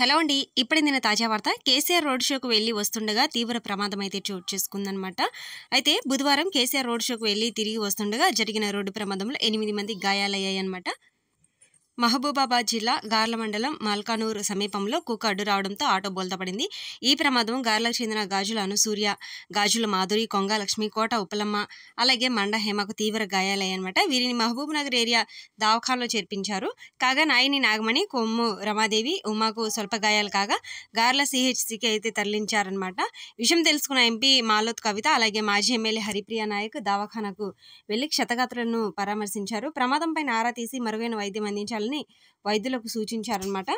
hello అండి ఇప్పుడు నిన్న తాజా వార్త కేసీఆర్ రోడ్ షోకు వెళ్ళి వస్తుండగా తీవ్ర ప్రమాదం అయితే చోటు చేసుకుందనమాట అయితే బుధవారం కేసీఆర్ రోడ్ షోకు వెళ్ళి తిరిగి వస్తుండగా జరిగిన రోడ్డు ప్రమాదంలో ఎనిమిది మంది గాయాలయ్యాయన్నమాట మహబూబాబాద్ జిల్లా గార్ల మండలం మల్కానూరు సమీపంలో కుక్క అడ్డు రావడంతో ఆటో బోల్తపడింది ఈ ప్రమాదం గార్లకు చెందిన గాజుల అనుసూర్య గాజుల మాధురి కొంగ లక్ష్మి కోట ఉపలమ్మ అలాగే మండ హేమకు తీవ్ర గాయాలయ్యాయన్నమాట వీరిని మహబూబ్ నగర్ ఏరియా దావఖాన్లో చేర్పించారు కాగా నాయని నాగమణి కొమ్ము రమాదేవి ఉమాకు స్వల్ప గాయాలు కాగా గార్ల సిహెచ్సికి అయితే తరలించారనమాట విషయం తెలుసుకున్న ఎంపీ మాలోత్ కవిత అలాగే మాజీ ఎమ్మెల్యే హరిప్రియ నాయక్ దవాఖానకు వెళ్లి క్షతగాత్రులను పరామర్శించారు ప్రమాదంపై ఆరా తీసి మరుగైన వైద్యం అందించాలని వైద్యులకు సూచించారనమాట